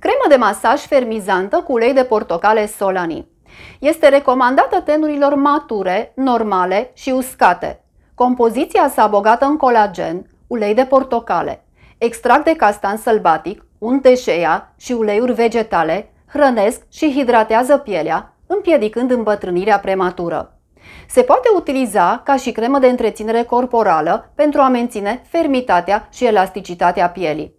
Cremă de masaj fermizantă cu ulei de portocale Solani. Este recomandată tenurilor mature, normale și uscate. Compoziția sa bogată în colagen, ulei de portocale, extract de castan sălbatic, unt de și uleiuri vegetale hrănesc și hidratează pielea, împiedicând îmbătrânirea prematură. Se poate utiliza ca și cremă de întreținere corporală pentru a menține fermitatea și elasticitatea pielii.